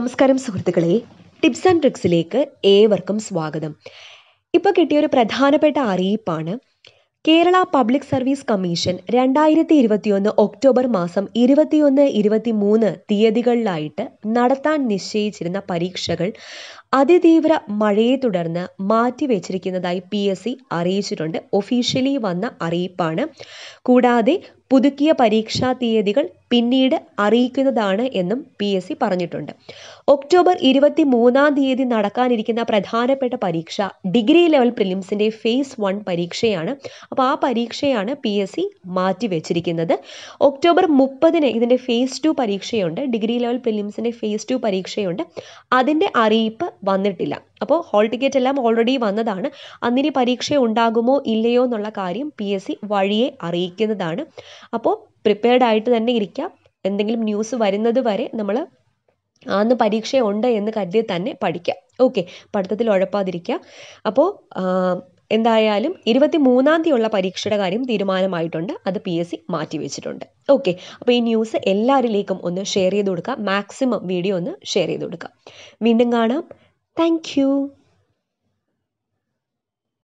നമസ്കാരം സുഹൃത്തുക്കളെ tips and ട്രിക്സിലേക്ക് ഏവർക്കും സ്വാഗതം ഇപ്പൊ കിട്ടിയ ഒരു പ്രധാനപ്പെട്ട അറിയിപ്പാണ് കേരള പബ്ലിക് സർവീസ് കമ്മീഷൻ രണ്ടായിരത്തി ഇരുപത്തിയൊന്ന് ഒക്ടോബർ മാസം ഇരുപത്തിയൊന്ന് മൂന്ന് തീയതികളിലായിട്ട് നടത്താൻ നിശ്ചയിച്ചിരുന്ന പരീക്ഷകൾ അതിതീവ്ര മഴയെ തുടർന്ന് മാറ്റിവെച്ചിരിക്കുന്നതായി പി എസ് സി അറിയിച്ചിട്ടുണ്ട് ഒഫീഷ്യലി വന്ന അറിയിപ്പാണ് കൂടാതെ പുതുക്കിയ പരീക്ഷാ തീയതികൾ പിന്നീട് അറിയിക്കുന്നതാണ് എന്നും പി എസ് സി പറഞ്ഞിട്ടുണ്ട് ഒക്ടോബർ ഇരുപത്തി മൂന്നാം തീയതി നടക്കാനിരിക്കുന്ന പ്രധാനപ്പെട്ട പരീക്ഷ ഡിഗ്രി ലെവൽ പ്രിലിംസിൻ്റെ ഫേസ് വൺ പരീക്ഷയാണ് അപ്പോൾ ആ പരീക്ഷയാണ് പി എസ് സി മാറ്റിവെച്ചിരിക്കുന്നത് ഒക്ടോബർ മുപ്പതിന് ഇതിൻ്റെ ഫേസ് ടു പരീക്ഷയുണ്ട് ഡിഗ്രി ലെവൽ പ്രിലിംസിൻ്റെ ഫേസ് ടു പരീക്ഷയുണ്ട് അതിൻ്റെ അറിയിപ്പ് വന്നിട്ടില്ല അപ്പോൾ ഹോൾ ടിക്കറ്റ് എല്ലാം ഓൾറെഡി വന്നതാണ് അന്നിനി പരീക്ഷ ഉണ്ടാകുമോ ഇല്ലയോ എന്നുള്ള കാര്യം പി എസ് സി വഴിയെ അറിയിക്കുന്നതാണ് അപ്പോൾ പ്രിപ്പയർഡ് ആയിട്ട് തന്നെ ഇരിക്കാം എന്തെങ്കിലും ന്യൂസ് വരുന്നത് വരെ നമ്മൾ അന്ന് ഉണ്ട് എന്ന് കരുതി തന്നെ പഠിക്കാം ഓക്കെ പഠിത്തത്തിൽ ഉഴപ്പാതിരിക്കുക അപ്പോൾ എന്തായാലും ഇരുപത്തി മൂന്നാം ഉള്ള പരീക്ഷയുടെ കാര്യം തീരുമാനമായിട്ടുണ്ട് അത് പി എസ് സി മാറ്റിവെച്ചിട്ടുണ്ട് ഓക്കെ അപ്പോൾ ഈ ന്യൂസ് എല്ലാവരിലേക്കും ഒന്ന് ഷെയർ ചെയ്ത് കൊടുക്കുക മാക്സിമം വീഡിയോ ഒന്ന് ഷെയർ ചെയ്ത് കൊടുക്കുക വീണ്ടും കാണാം Thank you.